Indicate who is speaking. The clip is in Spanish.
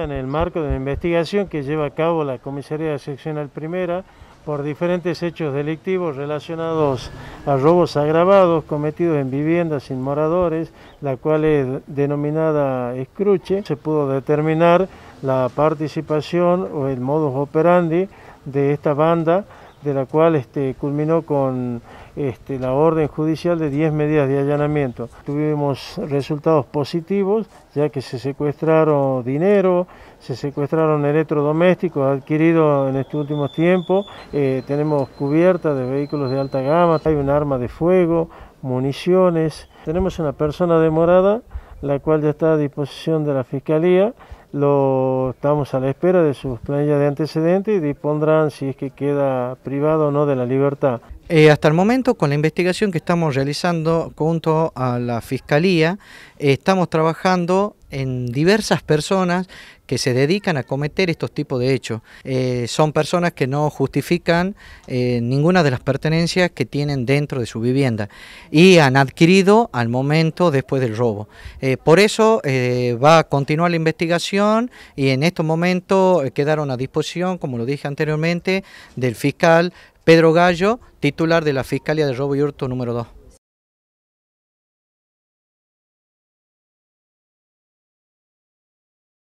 Speaker 1: En el marco de la investigación que lleva a cabo la Comisaría Seccional Primera por diferentes hechos delictivos relacionados a robos agravados cometidos en viviendas sin moradores, la cual es denominada escruche, se pudo determinar la participación o el modus operandi de esta banda, de la cual este, culminó con este, la orden judicial de 10 medidas de allanamiento. Tuvimos resultados positivos, ya que se secuestraron dinero, se secuestraron electrodomésticos adquiridos en estos últimos tiempos, eh, tenemos cubierta de vehículos de alta gama, hay un arma de fuego, municiones. Tenemos una persona demorada, la cual ya está a disposición de la Fiscalía lo, estamos a la espera de sus planillas de antecedentes y dispondrán si es que queda
Speaker 2: privado o no de la libertad. Eh, hasta el momento, con la investigación que estamos realizando junto a la Fiscalía, estamos trabajando en diversas personas que se dedican a cometer estos tipos de hechos. Eh, son personas que no justifican eh, ninguna de las pertenencias que tienen dentro de su vivienda y han adquirido al momento después del robo. Eh, por eso va a continuar la investigación y en estos momentos quedaron a disposición, como lo dije anteriormente, del fiscal Pedro Gallo, titular de la Fiscalía de Robo y Hurto número 2.